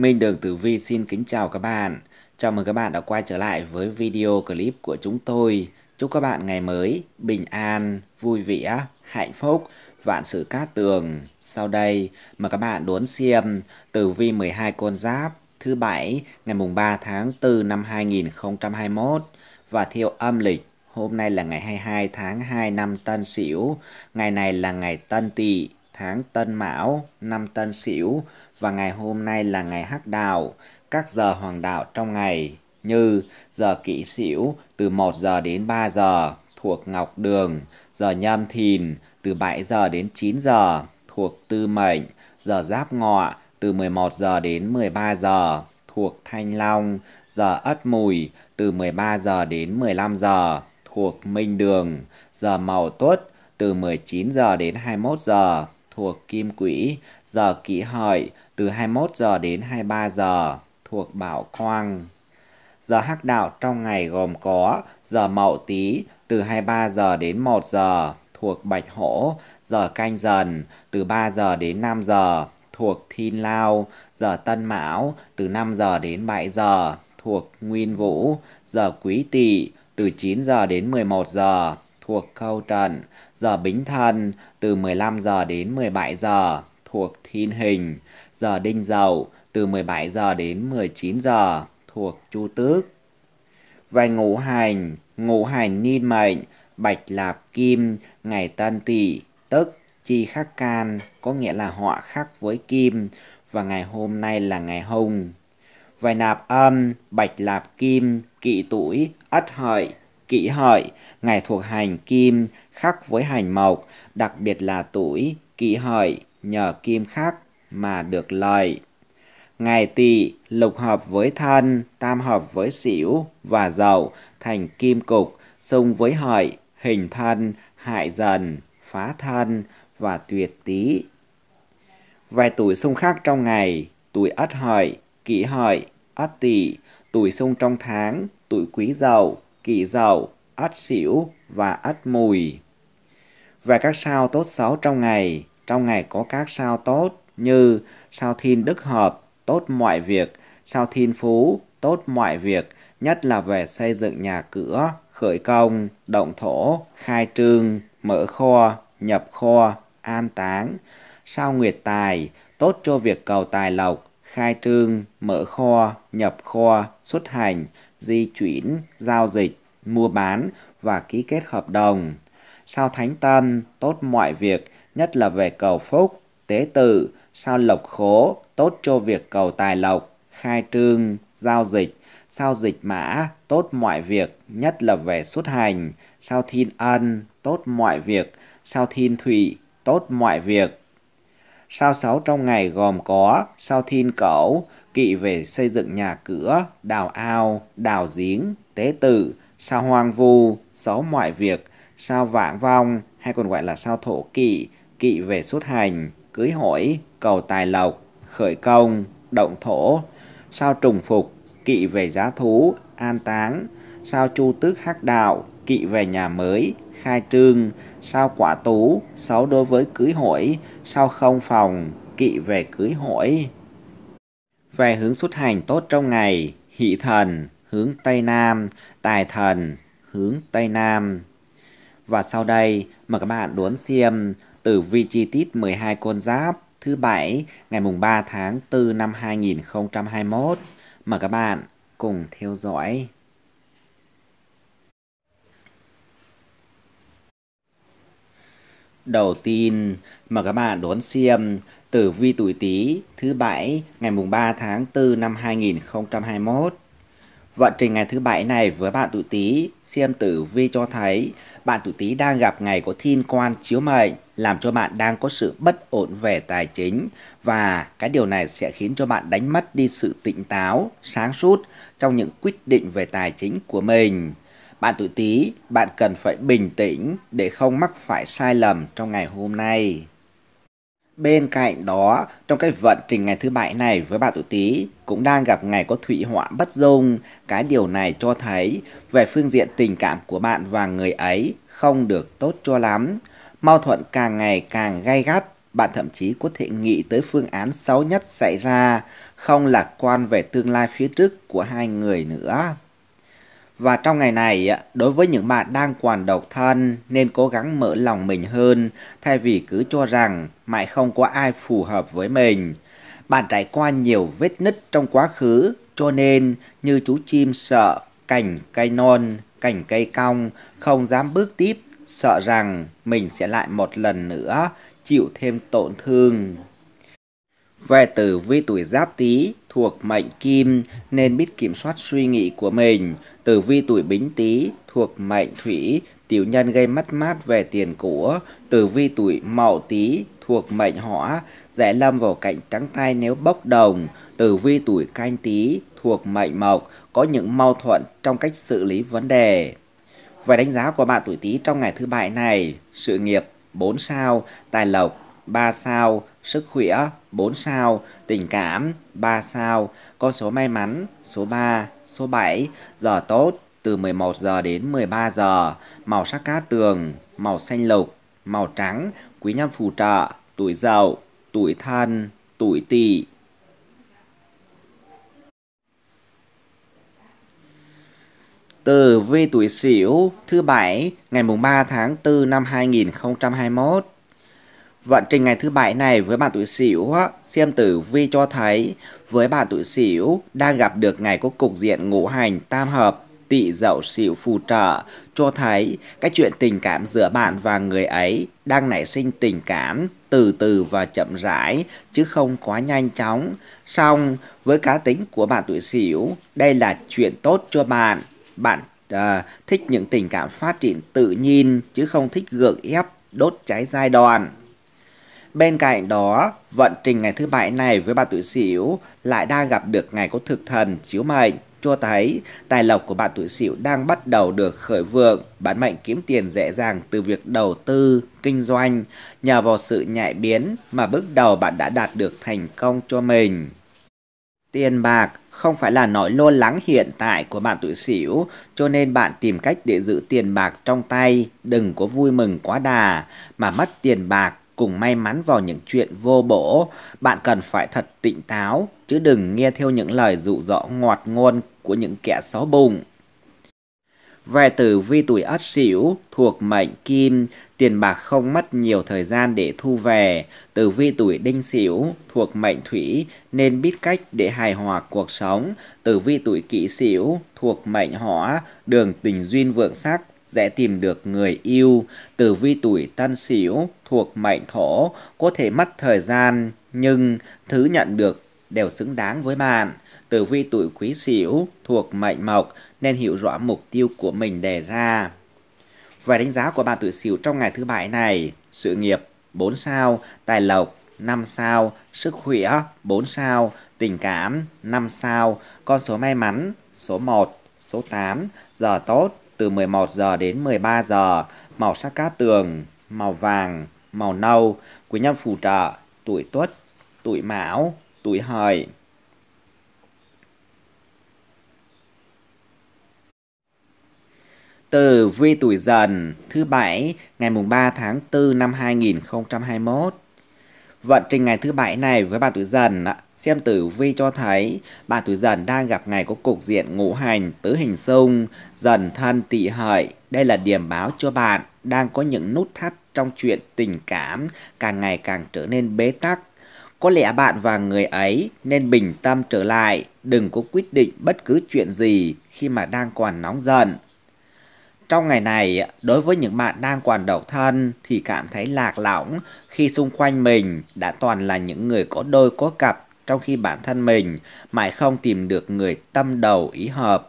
Minh Đường Tử Vi xin kính chào các bạn. Chào mừng các bạn đã quay trở lại với video clip của chúng tôi. Chúc các bạn ngày mới bình an, vui vẻ, hạnh phúc, vạn sự cát tường. Sau đây mà các bạn đón xem Tử Vi 12 con giáp thứ bảy ngày mùng 3 tháng 4 năm 2021 và theo âm lịch Hôm nay là ngày 22 tháng 2 năm Tân Sửu, ngày này là ngày Tân Tỵ, tháng Tân Mão, năm Tân Sửu và ngày hôm nay là ngày Hắc Đạo, các giờ hoàng đạo trong ngày như giờ Kỷ Sửu từ 1 giờ đến 3 giờ thuộc Ngọc Đường, giờ Nhâm Thìn từ 7 giờ đến 9 giờ thuộc Tư Mệnh, giờ Giáp Ngọ từ 11 giờ đến 13 giờ thuộc Thanh Long, giờ Ất Mùi từ 13 giờ đến 15 giờ thuộc Minh Đường, giờ Mậu Tuất từ 19 giờ đến 21 giờ thuộc Kim Quỹ, giờ Kỷ Hợi từ 21 giờ đến 23 giờ thuộc Bảo Quang. Giờ Hắc Đạo trong ngày gồm có giờ Mậu Tý từ 23 giờ đến 1 giờ thuộc Bạch Hổ, giờ Canh Dần từ 3 giờ đến 5 giờ thuộc Thiên Lao, giờ Tân Mão từ 5 giờ đến 7 giờ thuộc Nguyên Vũ, giờ Quý Tỵ từ 9 giờ đến 11 giờ thuộc Câu Trần, giờ Bính Thân từ 15 giờ đến 17 giờ thuộc Thiên Hình, giờ Đinh Dậu từ 17 giờ đến 19 giờ thuộc Chu Tước. Về ngũ hành, ngũ hành niên mệnh, bạch lạp kim, ngày tân tỵ, tức chi khắc can, có nghĩa là họa khắc với kim, và ngày hôm nay là ngày hùng. Vài nạp âm, bạch lạp kim, kỵ tuổi, ất hợi, Kỷ hợi, ngày thuộc hành kim khắc với hành mộc, đặc biệt là tuổi Kỷ hợi nhờ kim khắc mà được lợi. Ngày tỵ lục hợp với thân, tam hợp với xỉu và dậu thành kim cục, xung với hợi, hình thân, hại dần, phá thân và tuyệt tý. Vài tuổi xung khắc trong ngày, tuổi ất hợi, kỷ hợi, ất tỵ, tuổi xung trong tháng, tuổi quý dậu, kỵ dậu, ất xỉu và ất mùi. Về các sao tốt xấu trong ngày, trong ngày có các sao tốt như sao thiên đức hợp, tốt mọi việc, sao thiên phú, tốt mọi việc, nhất là về xây dựng nhà cửa, khởi công, động thổ, khai trương, mở kho, nhập kho, an táng, sao nguyệt tài, tốt cho việc cầu tài lộc, khai trương, mở kho, nhập kho, xuất hành, di chuyển, giao dịch, mua bán và ký kết hợp đồng. Sao thánh tâm, tốt mọi việc, nhất là về cầu phúc, tế tự, sao lộc khố, tốt cho việc cầu tài lộc, khai trương, giao dịch, sao dịch mã, tốt mọi việc, nhất là về xuất hành, sao thiên ân, tốt mọi việc, sao thiên thủy, tốt mọi việc, Sao sáu trong ngày gồm có sao thiên cẩu, kỵ về xây dựng nhà cửa, đào ao, đào giếng, tế tử, sao hoang vu, sáu mọi việc, sao vạng vong hay còn gọi là sao thổ kỵ, kỵ về xuất hành, cưới hỏi, cầu tài lộc, khởi công, động thổ, sao trùng phục, kỵ về giá thú, an táng, sao chu tước hắc đạo, kỵ về nhà mới, khai trương, sao quả tú, xấu đối với cưới hỏi, sao không phòng, kỵ về cưới hỏi. Về hướng xuất hành tốt trong ngày, hỷ thần, hướng Tây Nam, tài thần, hướng Tây Nam. Và sau đây, mời các bạn đón xem tử vi chi tiết 12 con giáp thứ bảy ngày mùng 3 tháng 4 năm 2021. Mời các bạn cùng theo dõi. Đầu tiên, mời các bạn đón xem tử vi tuổi Tý thứ bảy ngày mùng 3 tháng 4 năm 2021. Vận trình ngày thứ bảy này với bạn tuổi Tý, xem tử vi cho thấy bạn tuổi Tý đang gặp ngày có thiên quan chiếu mệnh, làm cho bạn đang có sự bất ổn về tài chính và cái điều này sẽ khiến cho bạn đánh mất đi sự tỉnh táo, sáng suốt trong những quyết định về tài chính của mình. Bạn tuổi Tý, bạn cần phải bình tĩnh để không mắc phải sai lầm trong ngày hôm nay. Bên cạnh đó, trong cái vận trình ngày thứ bảy này với bạn tuổi Tý cũng đang gặp ngày có thủy họa bất dung. Cái điều này cho thấy về phương diện tình cảm của bạn và người ấy không được tốt cho lắm. Mâu thuẫn càng ngày càng gay gắt, bạn thậm chí có thể nghĩ tới phương án xấu nhất xảy ra, không lạc quan về tương lai phía trước của hai người nữa. Và trong ngày này, đối với những bạn đang còn độc thân nên cố gắng mở lòng mình hơn thay vì cứ cho rằng mãi không có ai phù hợp với mình. Bạn trải qua nhiều vết nứt trong quá khứ cho nên như chú chim sợ cành cây non, cành cây cong không dám bước tiếp sợ rằng mình sẽ lại một lần nữa chịu thêm tổn thương. Về tử vi tuổi giáp tý thuộc mệnh kim nên biết kiểm soát suy nghĩ của mình. Tử vi tuổi bính tý thuộc mệnh thủy, tiểu nhân gây mất mát về tiền của. Tử vi tuổi mậu tý thuộc mệnh hỏa, dễ lâm vào cảnh trắng tay nếu bốc đồng. Tử vi tuổi canh tý thuộc mệnh mộc, có những mâu thuẫn trong cách xử lý vấn đề. Về đánh giá của bạn tuổi tý trong ngày thứ bảy này, sự nghiệp 4 sao, tài lộc 3 sao, sức khỏe 4 sao, tình cảm 3 sao, con số may mắn số 3, số 7, giờ tốt từ 11 giờ đến 13 giờ, màu sắc cát tường, màu xanh lục, màu trắng, quý nhân phù trợ, tuổi dậu, tuổi thân, tuổi tỵ. từ vi tuổi Sửu thứ bảy ngày mùng 3 tháng 4 năm 2021 Vận trình ngày thứ bảy này với bạn tuổi Sửu, xem tử vi cho thấy với bạn tuổi Sửu đang gặp được ngày có cục diện ngũ hành tam hợp tỵ dậu Sửu phù trợ cho thấy các chuyện tình cảm giữa bạn và người ấy đang nảy sinh tình cảm từ từ và chậm rãi chứ không quá nhanh chóng. Song với cá tính của bạn tuổi Sửu, đây là chuyện tốt cho bạn. Bạn à, thích những tình cảm phát triển tự nhiên chứ không thích gượng ép đốt cháy giai đoạn. Bên cạnh đó, vận trình ngày thứ bảy này với bà tuổi Sửu lại đang gặp được ngày có thực thần chiếu mệnh cho thấy tài lộc của bạn tuổi Sửu đang bắt đầu được khởi vượng, bản mệnh kiếm tiền dễ dàng từ việc đầu tư, kinh doanh, nhờ vào sự nhạy biến mà bước đầu bạn đã đạt được thành công cho mình. Tiền bạc không phải là nỗi lo lắng hiện tại của bạn tuổi Sửu, cho nên bạn tìm cách để giữ tiền bạc trong tay, đừng có vui mừng quá đà mà mất tiền bạc cùng may mắn vào những chuyện vô bổ. Bạn cần phải thật tỉnh táo, chứ đừng nghe theo những lời dụ dỗ ngọt ngôn của những kẻ xấu bụng. Về tử vi tuổi ất sửu thuộc mệnh kim, tiền bạc không mất nhiều thời gian để thu về. Tử vi tuổi đinh sửu thuộc mệnh thủy nên biết cách để hài hòa cuộc sống. Tử vi tuổi kỷ sửu thuộc mệnh hỏa, đường tình duyên vượng sắc, dễ tìm được người yêu, tử vi tuổi tân sửu thuộc mệnh thổ có thể mất thời gian nhưng thứ nhận được đều xứng đáng với bạn. Tử vi tuổi quý sửu thuộc mệnh mộc nên hiểu rõ mục tiêu của mình đề ra. Về đánh giá của bạn tuổi sửu trong ngày thứ bảy này, sự nghiệp 4 sao, tài lộc 5 sao, sức khỏe 4 sao, tình cảm 5 sao, con số may mắn số 1, số 8, giờ tốt từ 11 giờ đến 13 giờ, màu sắc cát tường, màu vàng, màu nâu, quý nhân phù trợ, tuổi tuất, tuổi mão, tuổi hợi. Từ vi tuổi dần thứ bảy ngày mùng 3 tháng 4 năm 2021. Vận trình ngày thứ bảy này với bà tuổi dần xem tử vi cho thấy bà tuổi dần đang gặp ngày có cục diện ngũ hành tứ hình xung, dần thân tỵ hợi. Đây là điểm báo cho bạn đang có những nút thắt trong chuyện tình cảm càng ngày càng trở nên bế tắc. Có lẽ bạn và người ấy nên bình tâm trở lại, đừng có quyết định bất cứ chuyện gì khi mà đang còn nóng giận trong ngày này, đối với những bạn đang còn độc thân thì cảm thấy lạc lõng khi xung quanh mình đã toàn là những người có đôi có cặp trong khi bản thân mình mãi không tìm được người tâm đầu ý hợp.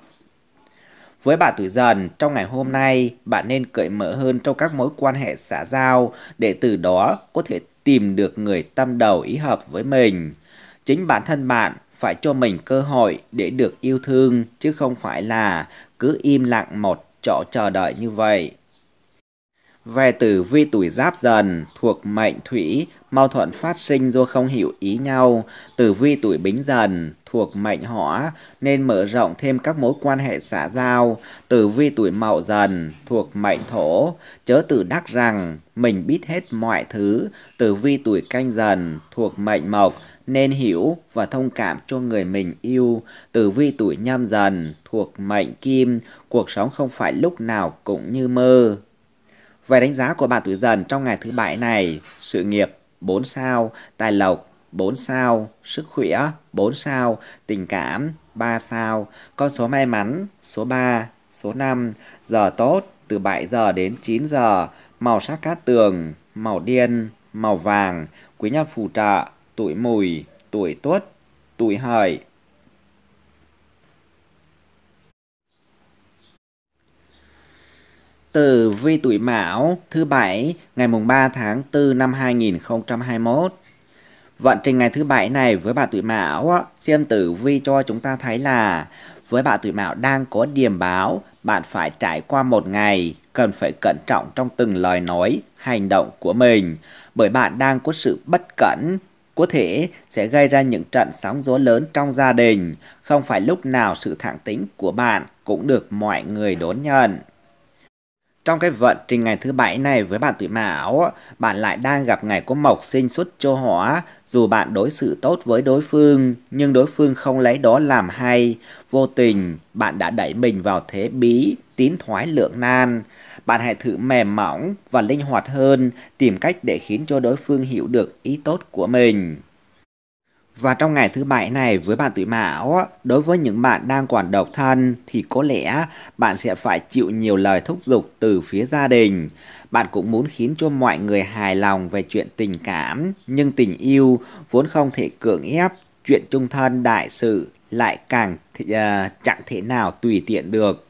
Với bạn tuổi dần, trong ngày hôm nay, bạn nên cởi mở hơn trong các mối quan hệ xã giao để từ đó có thể tìm được người tâm đầu ý hợp với mình. Chính bản thân bạn phải cho mình cơ hội để được yêu thương chứ không phải là cứ im lặng một chỗ chờ đợi như vậy. Về tử vi tuổi giáp dần, thuộc mệnh thủy, mâu thuẫn phát sinh do không hiểu ý nhau. Tử vi tuổi bính dần, thuộc mệnh hỏa, nên mở rộng thêm các mối quan hệ xã giao. Tử vi tuổi mậu dần, thuộc mệnh thổ, chớ tự đắc rằng mình biết hết mọi thứ. Tử vi tuổi canh dần, thuộc mệnh mộc, nên hiểu và thông cảm cho người mình yêu từ vi tuổi nhâm dần thuộc mệnh kim cuộc sống không phải lúc nào cũng như mơ về đánh giá của bạn tuổi dần trong ngày thứ bảy này sự nghiệp 4 sao tài lộc 4 sao sức khỏe 4 sao tình cảm 3 sao con số may mắn số 3 số 5 giờ tốt từ 7 giờ đến 9 giờ màu sắc cát tường màu đen màu vàng quý nhân phù trợ tuổi mùi, tuổi tuất, tuổi hợi. từ vi tuổi Mão thứ bảy ngày mùng 3 tháng 4 năm 2021. Vận trình ngày thứ bảy này với bạn tuổi Mão xem tử vi cho chúng ta thấy là với bạn tuổi Mão đang có điềm báo, bạn phải trải qua một ngày cần phải cẩn trọng trong từng lời nói, hành động của mình bởi bạn đang có sự bất cẩn có thể sẽ gây ra những trận sóng gió lớn trong gia đình, không phải lúc nào sự thẳng tính của bạn cũng được mọi người đón nhận. Trong cái vận trình ngày thứ bảy này với bạn tuổi mão, bạn lại đang gặp ngày có mộc sinh xuất cho hỏa, dù bạn đối xử tốt với đối phương, nhưng đối phương không lấy đó làm hay, vô tình bạn đã đẩy mình vào thế bí, tín thoái lượng nan bạn hãy thử mềm mỏng và linh hoạt hơn, tìm cách để khiến cho đối phương hiểu được ý tốt của mình. Và trong ngày thứ bảy này với bạn tuổi Mão, đối với những bạn đang còn độc thân thì có lẽ bạn sẽ phải chịu nhiều lời thúc giục từ phía gia đình. Bạn cũng muốn khiến cho mọi người hài lòng về chuyện tình cảm, nhưng tình yêu vốn không thể cưỡng ép, chuyện chung thân đại sự lại càng th- uh, chẳng thể nào tùy tiện được.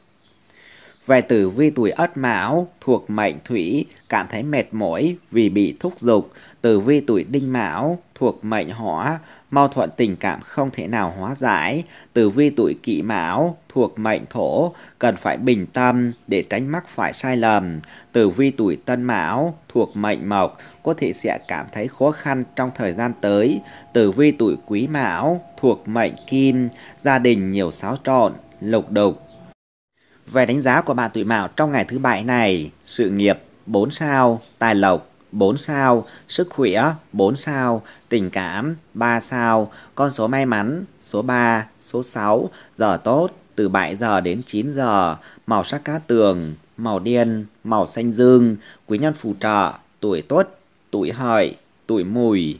Về tử vi tuổi ất mão thuộc mệnh thủy cảm thấy mệt mỏi vì bị thúc giục. Tử vi tuổi đinh mão thuộc mệnh hỏa mâu thuẫn tình cảm không thể nào hóa giải. Tử vi tuổi kỷ mão thuộc mệnh thổ cần phải bình tâm để tránh mắc phải sai lầm. Tử vi tuổi tân mão thuộc mệnh mộc có thể sẽ cảm thấy khó khăn trong thời gian tới. Tử vi tuổi quý mão thuộc mệnh kim gia đình nhiều xáo trộn lục đục về đánh giá của bạn tuổi mão trong ngày thứ bảy này, sự nghiệp 4 sao, tài lộc 4 sao, sức khỏe 4 sao, tình cảm 3 sao, con số may mắn số 3, số 6, giờ tốt từ 7 giờ đến 9 giờ, màu sắc cá tường, màu đen, màu xanh dương, quý nhân phù trợ, tuổi tốt, tuổi hợi, tuổi mùi.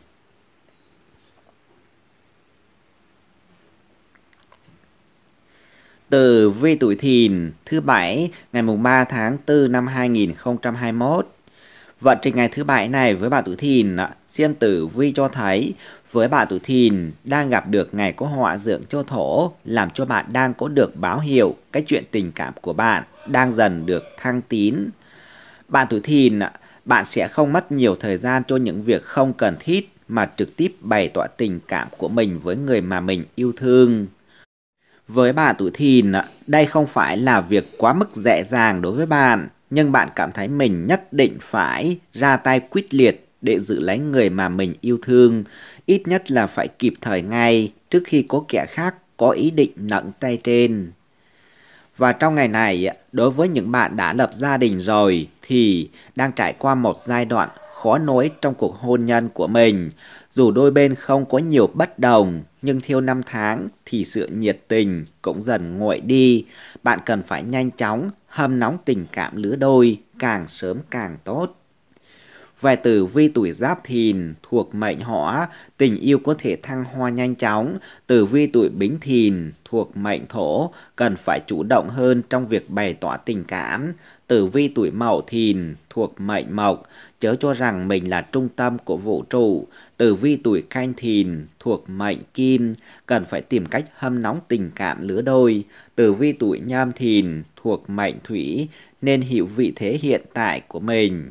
Tử vi tuổi thìn thứ bảy ngày mùng 3 tháng 4 năm 2021. Vận trình ngày thứ bảy này với bạn tuổi thìn, xem tử vi cho thấy với bạn tuổi thìn đang gặp được ngày có họa dưỡng cho thổ làm cho bạn đang có được báo hiệu cái chuyện tình cảm của bạn đang dần được thăng tín. Bạn tuổi thìn, bạn sẽ không mất nhiều thời gian cho những việc không cần thiết mà trực tiếp bày tỏ tình cảm của mình với người mà mình yêu thương với bà tuổi thìn, đây không phải là việc quá mức dễ dàng đối với bạn, nhưng bạn cảm thấy mình nhất định phải ra tay quyết liệt để giữ lấy người mà mình yêu thương, ít nhất là phải kịp thời ngay trước khi có kẻ khác có ý định nặng tay trên. Và trong ngày này, đối với những bạn đã lập gia đình rồi thì đang trải qua một giai đoạn khó nối trong cuộc hôn nhân của mình. Dù đôi bên không có nhiều bất đồng, nhưng theo năm tháng thì sự nhiệt tình cũng dần nguội đi. Bạn cần phải nhanh chóng hâm nóng tình cảm lứa đôi, càng sớm càng tốt. Về tử vi tuổi giáp thìn thuộc mệnh hỏa, tình yêu có thể thăng hoa nhanh chóng. Tử vi tuổi bính thìn thuộc mệnh thổ, cần phải chủ động hơn trong việc bày tỏ tình cảm. Tử vi tuổi mậu thìn thuộc mệnh mộc, chớ cho rằng mình là trung tâm của vũ trụ. Tử vi tuổi canh thìn thuộc mệnh kim, cần phải tìm cách hâm nóng tình cảm lứa đôi. Tử vi tuổi nhâm thìn thuộc mệnh thủy, nên hiểu vị thế hiện tại của mình.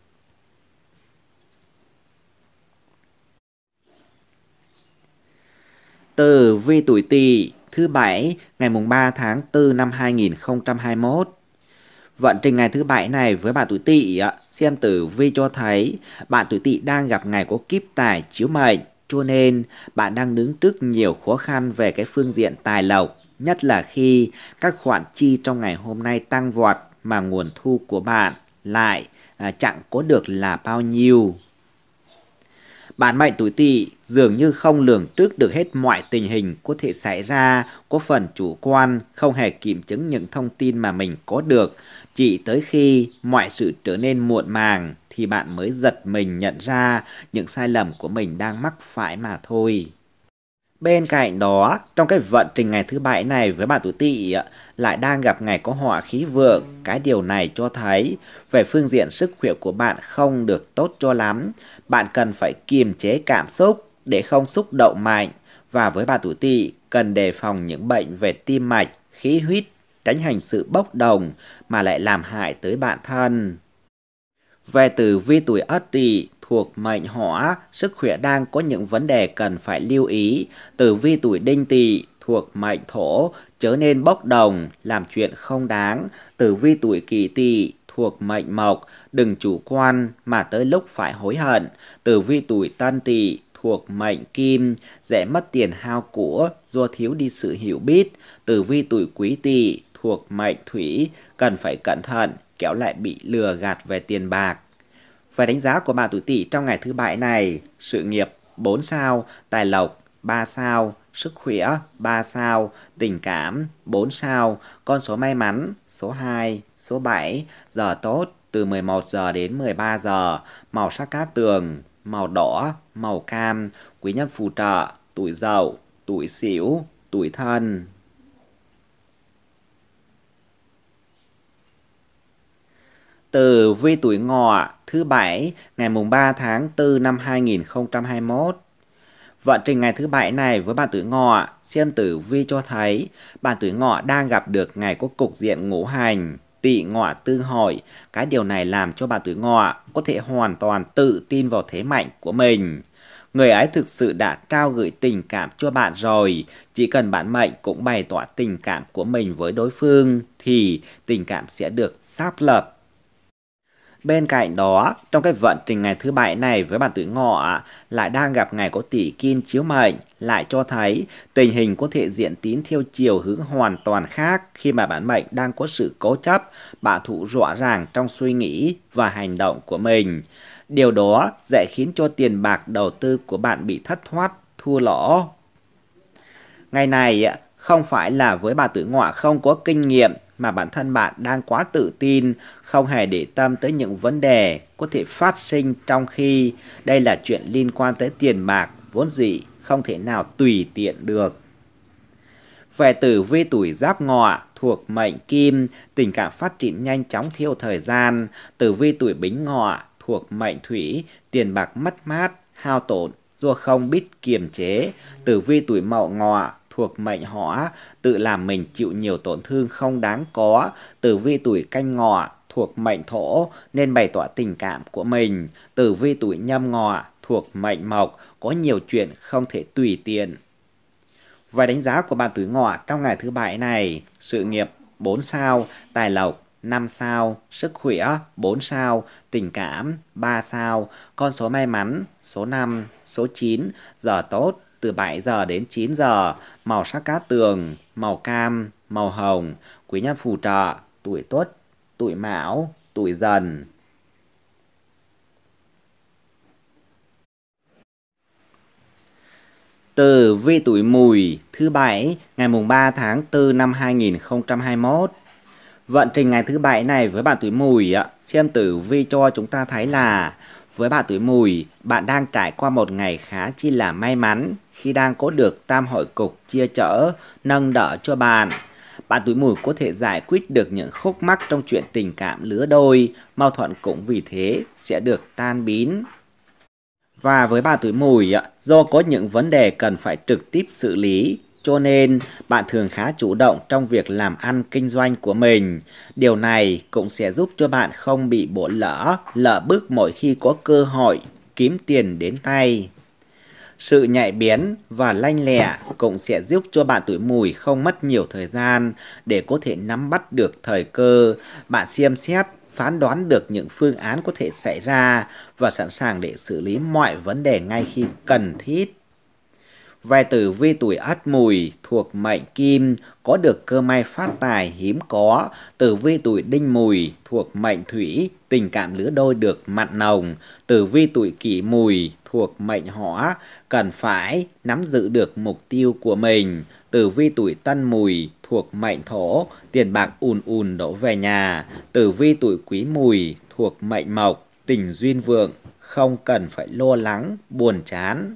tử vi tuổi Tỵ thứ bảy ngày mùng 3 tháng 4 năm 2021. Vận trình ngày thứ bảy này với bạn tuổi Tỵ xem tử vi cho thấy bạn tuổi Tỵ đang gặp ngày có kiếp tài chiếu mệnh, cho nên bạn đang đứng trước nhiều khó khăn về cái phương diện tài lộc, nhất là khi các khoản chi trong ngày hôm nay tăng vọt mà nguồn thu của bạn lại à, chẳng có được là bao nhiêu Bản mệnh tuổi tỵ dường như không lường trước được hết mọi tình hình có thể xảy ra, có phần chủ quan, không hề kiểm chứng những thông tin mà mình có được. Chỉ tới khi mọi sự trở nên muộn màng thì bạn mới giật mình nhận ra những sai lầm của mình đang mắc phải mà thôi. Bên cạnh đó, trong cái vận trình ngày thứ bảy này với bạn tuổi tỵ lại đang gặp ngày có họa khí vượng, cái điều này cho thấy về phương diện sức khỏe của bạn không được tốt cho lắm. Bạn cần phải kiềm chế cảm xúc để không xúc động mạnh và với bạn tuổi tỵ cần đề phòng những bệnh về tim mạch, khí huyết, tránh hành sự bốc đồng mà lại làm hại tới bản thân. Về từ vi tuổi Ất Tỵ thuộc mệnh hỏa, sức khỏe đang có những vấn đề cần phải lưu ý. Tử vi tuổi đinh tỵ thuộc mệnh thổ, chớ nên bốc đồng, làm chuyện không đáng. Tử vi tuổi kỷ tỵ thuộc mệnh mộc, đừng chủ quan mà tới lúc phải hối hận. Tử vi tuổi tân tỵ thuộc mệnh kim, dễ mất tiền hao của do thiếu đi sự hiểu biết. Tử vi tuổi quý tỵ thuộc mệnh thủy, cần phải cẩn thận, kéo lại bị lừa gạt về tiền bạc. Về đánh giá của bà tuổi tỵ trong ngày thứ bảy này, sự nghiệp 4 sao, tài lộc 3 sao, sức khỏe 3 sao, tình cảm 4 sao, con số may mắn số 2, số 7, giờ tốt từ 11 giờ đến 13 giờ, màu sắc cát tường, màu đỏ, màu cam, quý nhân phù trợ, tuổi dậu, tuổi sửu, tuổi thân. từ vi tuổi ngọ thứ bảy ngày mùng 3 tháng 4 năm 2021. Vận trình ngày thứ bảy này với bạn tuổi ngọ, xem tử vi cho thấy bạn tuổi ngọ đang gặp được ngày có cục diện ngũ hành, tỵ ngọ tư hội. Cái điều này làm cho bạn tuổi ngọ có thể hoàn toàn tự tin vào thế mạnh của mình. Người ấy thực sự đã trao gửi tình cảm cho bạn rồi, chỉ cần bạn mệnh cũng bày tỏ tình cảm của mình với đối phương thì tình cảm sẽ được xác lập Bên cạnh đó, trong cái vận trình ngày thứ bảy này với bản tử ngọ lại đang gặp ngày có tỷ kim chiếu mệnh, lại cho thấy tình hình có thể diễn tín theo chiều hướng hoàn toàn khác khi mà bản mệnh đang có sự cố chấp, bạ thủ rõ ràng trong suy nghĩ và hành động của mình. Điều đó dễ khiến cho tiền bạc đầu tư của bạn bị thất thoát, thua lỗ. Ngày này không phải là với bà tử ngọa không có kinh nghiệm mà bản thân bạn đang quá tự tin, không hề để tâm tới những vấn đề có thể phát sinh trong khi đây là chuyện liên quan tới tiền bạc vốn dĩ không thể nào tùy tiện được. Về tử vi tuổi giáp ngọ thuộc mệnh kim, tình cảm phát triển nhanh chóng theo thời gian. Tử vi tuổi bính ngọ thuộc mệnh thủy, tiền bạc mất mát, hao tổn do không biết kiềm chế. Tử vi tuổi mậu ngọ thuộc mệnh họ tự làm mình chịu nhiều tổn thương không đáng có tử vi tuổi canh ngọ thuộc mệnh thổ nên bày tỏ tình cảm của mình tử vi tuổi nhâm ngọ thuộc mệnh mộc có nhiều chuyện không thể tùy tiện và đánh giá của bạn tuổi ngọ trong ngày thứ bảy này sự nghiệp 4 sao tài lộc 5 sao, sức khỏe 4 sao, tình cảm 3 sao, con số may mắn số 5, số 9, giờ tốt từ 7 giờ đến 9 giờ, màu sắc cát tường, màu cam, màu hồng, quý nhân phù trợ, tuổi tuất, tuổi mão, tuổi dần. Từ vi tuổi mùi thứ bảy ngày mùng 3 tháng 4 năm 2021. Vận trình ngày thứ bảy này với bạn tuổi mùi xem tử vi cho chúng ta thấy là với bạn tuổi mùi, bạn đang trải qua một ngày khá chi là may mắn, khi đang có được tam hội cục chia chở, nâng đỡ cho bạn. Bạn tuổi mùi có thể giải quyết được những khúc mắc trong chuyện tình cảm lứa đôi, mâu thuẫn cũng vì thế sẽ được tan biến. Và với bạn tuổi mùi, do có những vấn đề cần phải trực tiếp xử lý, cho nên bạn thường khá chủ động trong việc làm ăn kinh doanh của mình. Điều này cũng sẽ giúp cho bạn không bị bổ lỡ, lỡ bước mỗi khi có cơ hội kiếm tiền đến tay. Sự nhạy bén và lanh lẹ cũng sẽ giúp cho bạn tuổi mùi không mất nhiều thời gian để có thể nắm bắt được thời cơ, bạn xem xét, phán đoán được những phương án có thể xảy ra và sẵn sàng để xử lý mọi vấn đề ngay khi cần thiết. Vài tử vi tuổi ất mùi thuộc mệnh kim có được cơ may phát tài hiếm có. Tử vi tuổi đinh mùi thuộc mệnh thủy tình cảm lứa đôi được mặn nồng. Tử vi tuổi kỷ mùi thuộc mệnh hỏa cần phải nắm giữ được mục tiêu của mình. Tử vi tuổi tân mùi thuộc mệnh thổ tiền bạc ùn ùn đổ về nhà. Tử vi tuổi quý mùi thuộc mệnh mộc tình duyên vượng không cần phải lo lắng buồn chán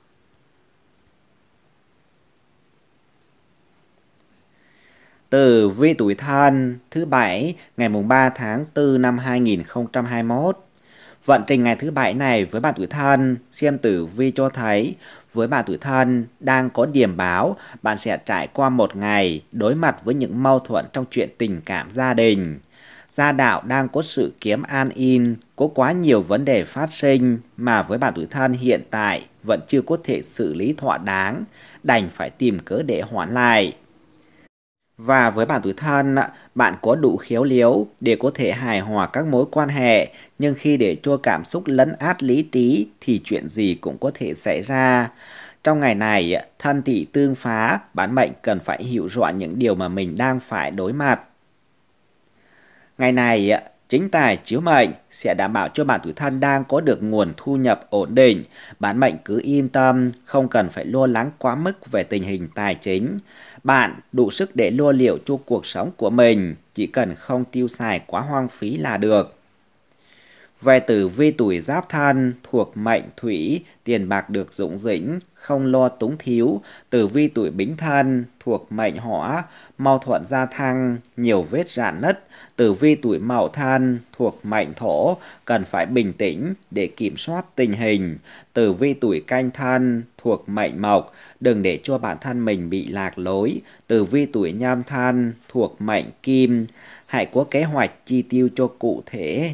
tử vi tuổi thân thứ bảy ngày mùng 3 tháng 4 năm 2021. Vận trình ngày thứ bảy này với bạn tuổi thân, xem tử vi cho thấy với bạn tuổi thân đang có điểm báo bạn sẽ trải qua một ngày đối mặt với những mâu thuẫn trong chuyện tình cảm gia đình. Gia đạo đang có sự kiếm an in, có quá nhiều vấn đề phát sinh mà với bạn tuổi thân hiện tại vẫn chưa có thể xử lý thỏa đáng, đành phải tìm cớ để hoãn lại và với bản tuổi thân, bạn có đủ khéo léo để có thể hài hòa các mối quan hệ, nhưng khi để cho cảm xúc lấn át lý trí thì chuyện gì cũng có thể xảy ra. Trong ngày này, thân tỷ tương phá, bản mệnh cần phải hiểu rõ những điều mà mình đang phải đối mặt. Ngày này, Chính tài chiếu mệnh sẽ đảm bảo cho bản tuổi thân đang có được nguồn thu nhập ổn định. Bản mệnh cứ yên tâm, không cần phải lo lắng quá mức về tình hình tài chính. Bạn đủ sức để lo liệu cho cuộc sống của mình, chỉ cần không tiêu xài quá hoang phí là được về tử vi tuổi giáp thân thuộc mệnh thủy, tiền bạc được dũng dĩnh, không lo túng thiếu. Tử vi tuổi bính thân thuộc mệnh hỏa, mau thuận gia thăng, nhiều vết rạn nứt. Tử vi tuổi mậu thân thuộc mệnh thổ, cần phải bình tĩnh để kiểm soát tình hình. Tử vi tuổi canh thân thuộc mệnh mộc, đừng để cho bản thân mình bị lạc lối. Tử vi tuổi nhâm thân thuộc mệnh kim, hãy có kế hoạch chi tiêu cho cụ thể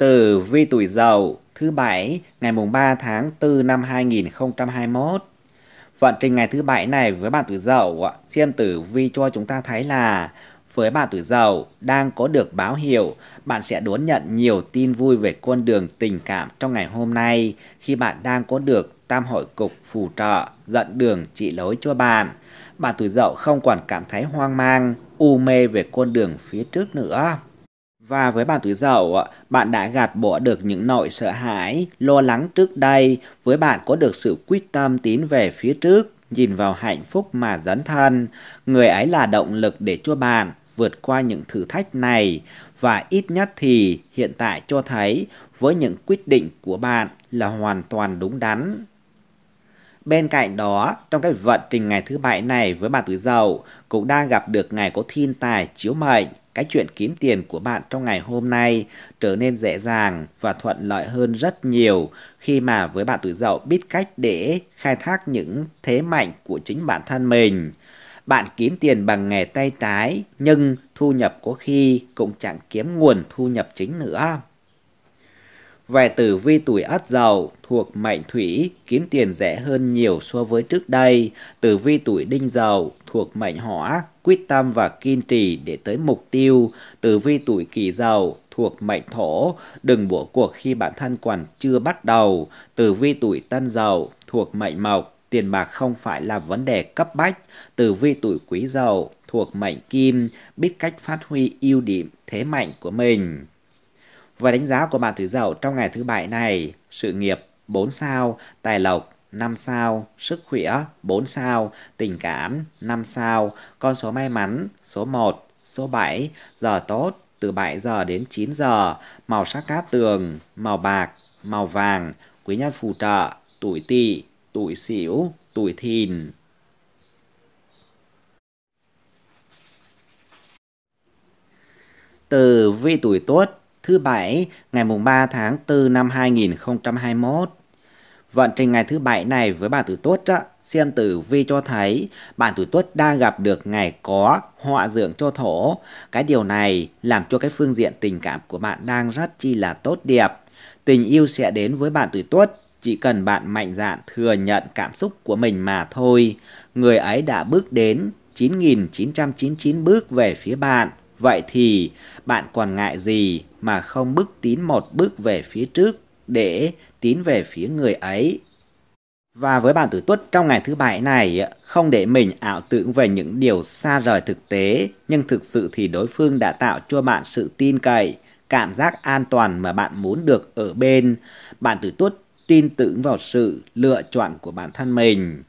tử vi tuổi dậu thứ bảy ngày mùng 3 tháng 4 năm 2021. Vận trình ngày thứ bảy này với bạn tuổi dậu, xem tử vi cho chúng ta thấy là với bạn tuổi dậu đang có được báo hiệu, bạn sẽ đón nhận nhiều tin vui về con đường tình cảm trong ngày hôm nay khi bạn đang có được tam hội cục phù trợ dẫn đường trị lối cho bạn. Bạn tuổi dậu không còn cảm thấy hoang mang, u mê về con đường phía trước nữa. Và với bạn tuổi dậu, bạn đã gạt bỏ được những nỗi sợ hãi, lo lắng trước đây, với bạn có được sự quyết tâm tiến về phía trước, nhìn vào hạnh phúc mà dấn thân. Người ấy là động lực để cho bạn vượt qua những thử thách này và ít nhất thì hiện tại cho thấy với những quyết định của bạn là hoàn toàn đúng đắn. Bên cạnh đó, trong cái vận trình ngày thứ bảy này với bạn tuổi dậu cũng đang gặp được ngày có thiên tài chiếu mệnh. Cái chuyện kiếm tiền của bạn trong ngày hôm nay trở nên dễ dàng và thuận lợi hơn rất nhiều khi mà với bạn tuổi dậu biết cách để khai thác những thế mạnh của chính bản thân mình. Bạn kiếm tiền bằng nghề tay trái nhưng thu nhập có khi cũng chẳng kiếm nguồn thu nhập chính nữa. Về tử vi tuổi ất dậu thuộc mệnh thủy kiếm tiền rẻ hơn nhiều so với trước đây. Tử vi tuổi đinh dậu thuộc mệnh hỏa quyết tâm và kiên trì để tới mục tiêu. Tử vi tuổi kỷ dậu thuộc mệnh thổ đừng bỏ cuộc khi bản thân còn chưa bắt đầu. Tử vi tuổi tân dậu thuộc mệnh mộc tiền bạc không phải là vấn đề cấp bách. Tử vi tuổi quý dậu thuộc mệnh kim biết cách phát huy ưu điểm thế mạnh của mình. Và đánh giá của bạn tuổi dậu trong ngày thứ bảy này, sự nghiệp 4 sao, tài lộc 5 sao, sức khỏe 4 sao, tình cảm 5 sao, con số may mắn số 1, số 7, giờ tốt từ 7 giờ đến 9 giờ, màu sắc cát tường, màu bạc, màu vàng, quý nhân phù trợ, tuổi tỵ, tuổi sửu, tuổi thìn. Từ vi tuổi tuất thứ Bảy ngày mùng 3 tháng 4 năm 2021. Vận trình ngày thứ Bảy này với bạn tử tuất á, xem tử vi cho thấy bạn tử tuất đang gặp được ngày có họa dưỡng cho thổ. Cái điều này làm cho cái phương diện tình cảm của bạn đang rất chi là tốt đẹp. Tình yêu sẽ đến với bạn tuổi tuất chỉ cần bạn mạnh dạn thừa nhận cảm xúc của mình mà thôi. Người ấy đã bước đến 9.999 bước về phía bạn. Vậy thì bạn còn ngại gì mà không bước tín một bước về phía trước để tín về phía người ấy? Và với bạn tử tuất trong ngày thứ bảy này, không để mình ảo tưởng về những điều xa rời thực tế, nhưng thực sự thì đối phương đã tạo cho bạn sự tin cậy, cảm giác an toàn mà bạn muốn được ở bên. Bạn tử tuất tin tưởng vào sự lựa chọn của bản thân mình.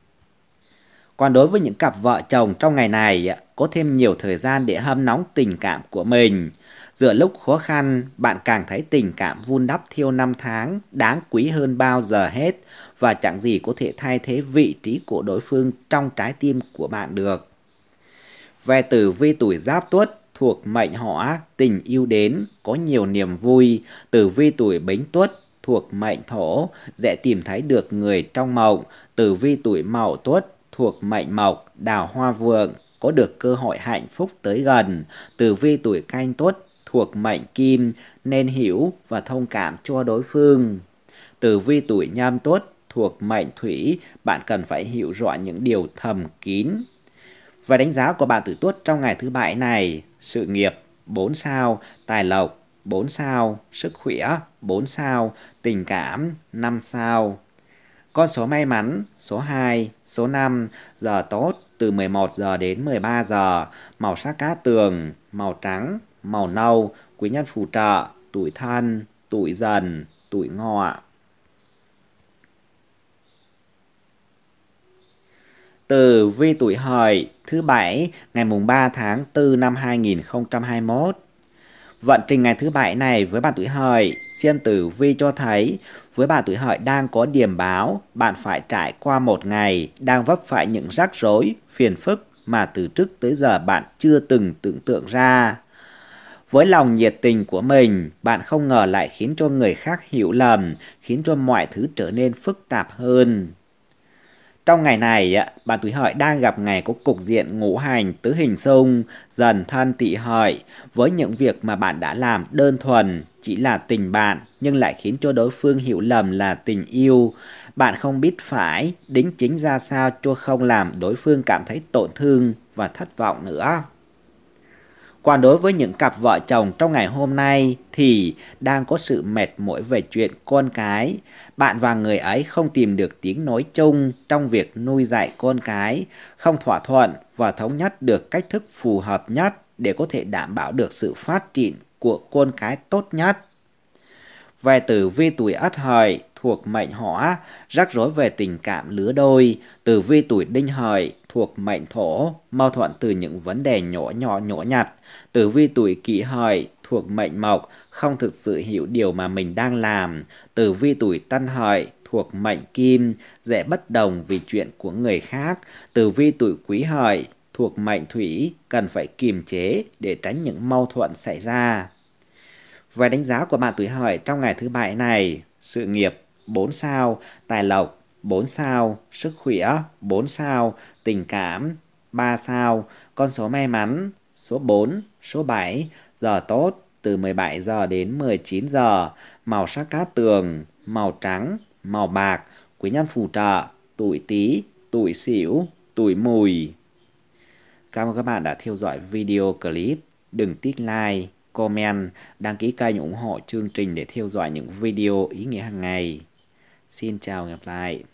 Còn đối với những cặp vợ chồng trong ngày này, có thêm nhiều thời gian để hâm nóng tình cảm của mình. Giữa lúc khó khăn, bạn càng thấy tình cảm vun đắp thiêu năm tháng, đáng quý hơn bao giờ hết và chẳng gì có thể thay thế vị trí của đối phương trong trái tim của bạn được. Về tử vi tuổi giáp tuất, thuộc mệnh hỏa, tình yêu đến, có nhiều niềm vui, tử vi tuổi bính tuất, thuộc mệnh thổ, dễ tìm thấy được người trong mộng, tử vi tuổi mậu tuất, thuộc mệnh mộc, đào hoa vượng, có được cơ hội hạnh phúc tới gần, tử vi tuổi canh tuất thuộc mệnh kim nên hiểu và thông cảm cho đối phương. Tử vi tuổi nhâm tuất thuộc mệnh thủy, bạn cần phải hiểu rõ những điều thầm kín. Và đánh giá của bạn tuổi tuất trong ngày thứ bảy này, sự nghiệp 4 sao, tài lộc 4 sao, sức khỏe 4 sao, tình cảm 5 sao. Con số may mắn số 2, số 5, giờ tốt từ 11 giờ đến 13 giờ, màu sắc cát tường, màu trắng, màu nâu, quý nhân phù trợ, tuổi thân, tuổi dần, tuổi ngọ. Từ vi tuổi hợi thứ bảy ngày mùng 3 tháng 4 năm 2021. Vận trình ngày thứ bảy này với bạn tuổi hợi, xiên tử vi cho thấy với bạn tuổi hợi đang có điểm báo bạn phải trải qua một ngày đang vấp phải những rắc rối, phiền phức mà từ trước tới giờ bạn chưa từng tưởng tượng ra. Với lòng nhiệt tình của mình, bạn không ngờ lại khiến cho người khác hiểu lầm, khiến cho mọi thứ trở nên phức tạp hơn. Trong ngày này, bạn tuổi hợi đang gặp ngày có cục diện ngũ hành tứ hình xung, dần thân tỵ hợi với những việc mà bạn đã làm đơn thuần chỉ là tình bạn nhưng lại khiến cho đối phương hiểu lầm là tình yêu. Bạn không biết phải đính chính ra sao cho không làm đối phương cảm thấy tổn thương và thất vọng nữa. Còn đối với những cặp vợ chồng trong ngày hôm nay thì đang có sự mệt mỏi về chuyện con cái. Bạn và người ấy không tìm được tiếng nói chung trong việc nuôi dạy con cái, không thỏa thuận và thống nhất được cách thức phù hợp nhất để có thể đảm bảo được sự phát triển của con cái tốt nhất. Về tử vi tuổi Ất Hợi thuộc mệnh Hỏa, rắc rối về tình cảm lứa đôi, tử vi tuổi Đinh Hợi thuộc mệnh thổ, mâu thuẫn từ những vấn đề nhỏ nhỏ nhỏ nhặt. Tử vi tuổi kỷ hợi thuộc mệnh mộc, không thực sự hiểu điều mà mình đang làm. Tử vi tuổi tân hợi thuộc mệnh kim, dễ bất đồng vì chuyện của người khác. Tử vi tuổi quý hợi thuộc mệnh thủy, cần phải kiềm chế để tránh những mâu thuẫn xảy ra. Về đánh giá của bạn tuổi hợi trong ngày thứ bảy này, sự nghiệp 4 sao, tài lộc 4 sao, sức khỏe 4 sao, tình cảm 3 sao, con số may mắn số 4, số 7, giờ tốt từ 17 giờ đến 19 giờ, màu sắc cát tường, màu trắng, màu bạc, quý nhân phù trợ, tuổi Tý, tuổi Sửu, tuổi Mùi. Cảm ơn các bạn đã theo dõi video clip. Đừng tiếc like, comment, đăng ký kênh ủng hộ chương trình để theo dõi những video ý nghĩa hàng ngày. Xin chào hẹn gặp lại.